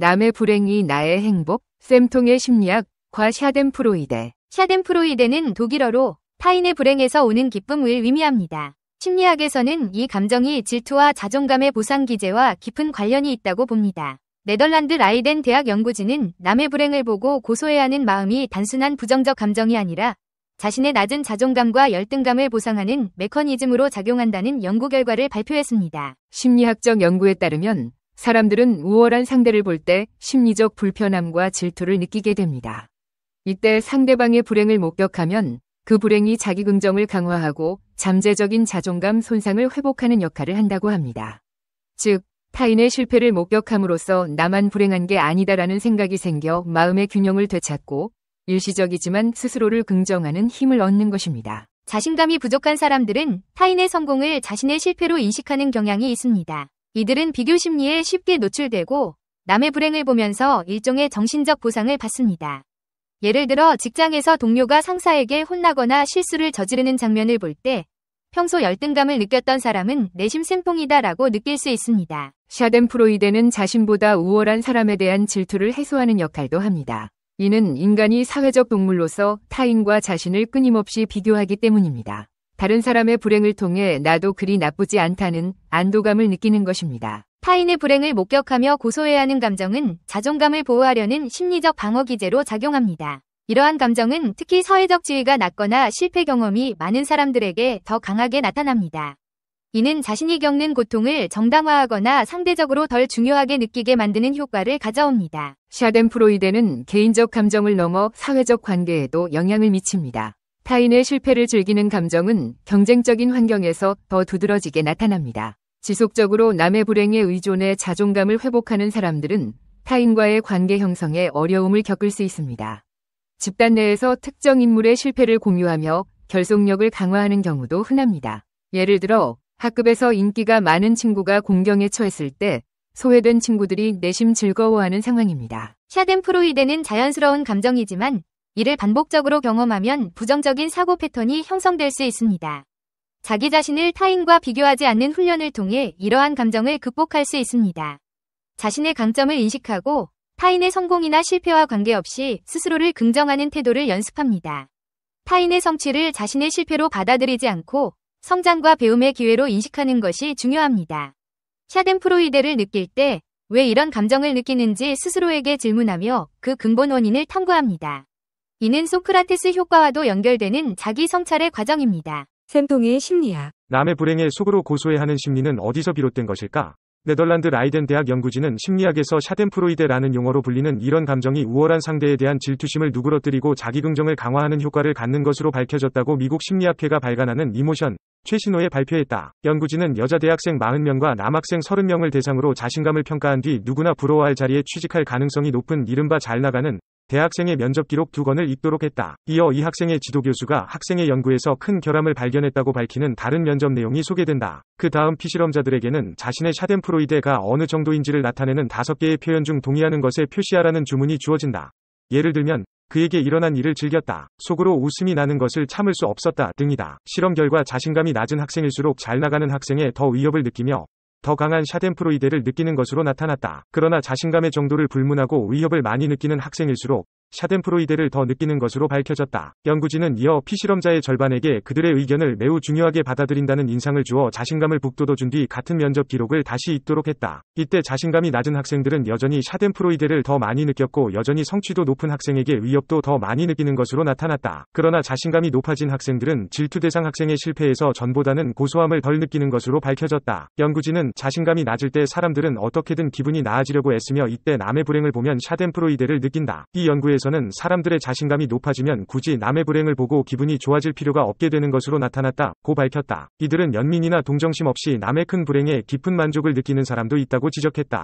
남의 불행이 나의 행복, 쌤통의 심리학, 과 샤덴프로이데. 샤덴프로이데는 독일어로 타인의 불행에서 오는 기쁨을 의미합니다. 심리학에서는 이 감정이 질투와 자존감의 보상 기제와 깊은 관련이 있다고 봅니다. 네덜란드 라이덴 대학 연구진은 남의 불행을 보고 고소해하는 야 마음이 단순한 부정적 감정이 아니라 자신의 낮은 자존감과 열등감을 보상하는 메커니즘으로 작용한다는 연구 결과를 발표했습니다. 심리학적 연구에 따르면 사람들은 우월한 상대를 볼 때 심리적 불편함과 질투를 느끼게 됩니다. 이때 상대방의 불행을 목격하면 그 불행이 자기 긍정을 강화하고 잠재적인 자존감 손상을 회복하는 역할을 한다고 합니다. 즉, 타인의 실패를 목격함으로써 나만 불행한 게 아니다라는 생각이 생겨 마음의 균형을 되찾고 일시적이지만 스스로를 긍정하는 힘을 얻는 것입니다. 자신감이 부족한 사람들은 타인의 성공을 자신의 실패로 인식하는 경향이 있습니다. 이들은 비교 심리에 쉽게 노출되고 남의 불행을 보면서 일종의 정신적 보상을 받습니다. 예를 들어 직장에서 동료가 상사에게 혼나거나 실수를 저지르는 장면을 볼 때 평소 열등감을 느꼈던 사람은 내심 샘통이다 라고 느낄 수 있습니다. 샤덴프로이데는 자신보다 우월한 사람에 대한 질투를 해소하는 역할도 합니다. 이는 인간이 사회적 동물로서 타인과 자신을 끊임없이 비교하기 때문입니다. 다른 사람의 불행을 통해 나도 그리 나쁘지 않다는 안도감을 느끼는 것입니다. 타인의 불행을 목격하며 고소해야 하는 감정은 자존감을 보호하려는 심리적 방어 기제로 작용합니다. 이러한 감정은 특히 사회적 지위가 낮거나 실패 경험이 많은 사람들에게 더 강하게 나타납니다. 이는 자신이 겪는 고통을 정당화하거나 상대적으로 덜 중요하게 느끼게 만드는 효과를 가져옵니다. 샤덴프로이데는 개인적 감정을 넘어 사회적 관계에도 영향을 미칩니다. 타인의 실패를 즐기는 감정은 경쟁적인 환경에서 더 두드러지게 나타납니다. 지속적으로 남의 불행에 의존해 자존감을 회복하는 사람들은 타인과의 관계 형성에 어려움을 겪을 수 있습니다. 집단 내에서 특정 인물의 실패를 공유하며 결속력을 강화하는 경우도 흔합니다. 예를 들어 학급에서 인기가 많은 친구가 공경에 처했을 때 소외된 친구들이 내심 즐거워하는 상황입니다. 샤덴프로이드는 자연스러운 감정이지만 이를 반복적으로 경험하면 부정적인 사고 패턴이 형성될 수 있습니다. 자기 자신을 타인과 비교하지 않는 훈련을 통해 이러한 감정을 극복할 수 있습니다. 자신의 강점을 인식하고 타인의 성공이나 실패와 관계없이 스스로를 긍정하는 태도를 연습합니다. 타인의 성취를 자신의 실패로 받아들이지 않고 성장과 배움의 기회로 인식하는 것이 중요합니다. 샤덴프로이데를 느낄 때 왜 이런 감정을 느끼는지 스스로에게 질문하며 그 근본 원인을 탐구합니다. 이는 소크라테스 효과와도 연결되는 자기 성찰의 과정입니다. 샘통의 심리학 남의 불행에 속으로 고소해하는 심리는 어디서 비롯된 것일까? 네덜란드 라이덴 대학 연구진은 심리학에서 샤덴프로이데라는 용어로 불리는 이런 감정이 우월한 상대에 대한 질투심을 누그러뜨리고 자기긍정을 강화하는 효과를 갖는 것으로 밝혀졌다고 미국 심리학회가 발간하는 이모션 최신호에 발표했다. 연구진은 여자 대학생 40명과 남학생 30명을 대상으로 자신감을 평가한 뒤 누구나 부러워할 자리에 취직할 가능성이 높은 이른바 잘 나가는 대학생의 면접 기록 두 건을 읽도록 했다. 이어 이 학생의 지도교수가 학생의 연구에서 큰 결함을 발견했다고 밝히는 다른 면접 내용이 소개된다. 그 다음 피실험자들에게는 자신의 샤덴프로이드가 어느 정도인지를 나타내는 다섯 개의 표현 중 동의하는 것에 표시하라는 주문이 주어진다. 예를 들면 그에게 일어난 일을 즐겼다. 속으로 웃음이 나는 것을 참을 수 없었다 등이다. 실험 결과 자신감이 낮은 학생일수록 잘 나가는 학생에 더 위협을 느끼며 더 강한 샤덴프로이데를 느끼는 것으로 나타났다. 그러나 자신감의 정도를 불문하고 위협을 많이 느끼는 학생일수록 샤덴프로이데를 더 느끼는 것으로 밝혀졌다. 연구진은 이어 피실험자의 절반에게 그들의 의견을 매우 중요하게 받아들인다는 인상을 주어 자신감을 북돋워준 뒤 같은 면접 기록을 다시 읽도록 했다. 이때 자신감이 낮은 학생들은 여전히 샤덴프로이데를 더 많이 느꼈고 여전히 성취도 높은 학생에게 위협도 더 많이 느끼는 것으로 나타났다. 그러나 자신감이 높아진 학생들은 질투 대상 학생의 실패에서 전보다는 고소함을 덜 느끼는 것으로 밝혀졌다. 연구진은 자신감이 낮을 때 사람들은 어떻게든 기분이 나아지려고 애쓰며 이때 남의 불행을 보면 샤덴프로이데를 느낀다. 이연구에 대해서는 사람들의 자신감이 높아지면 굳이 남의 불행을 보고 기분이 좋아질 필요가 없게 되는 것으로 나타났다. 고 밝혔다. 이들은 연민이나 동정심 없이 남의 큰 불행에 깊은 만족을 느끼는 사람도 있다고 지적했다.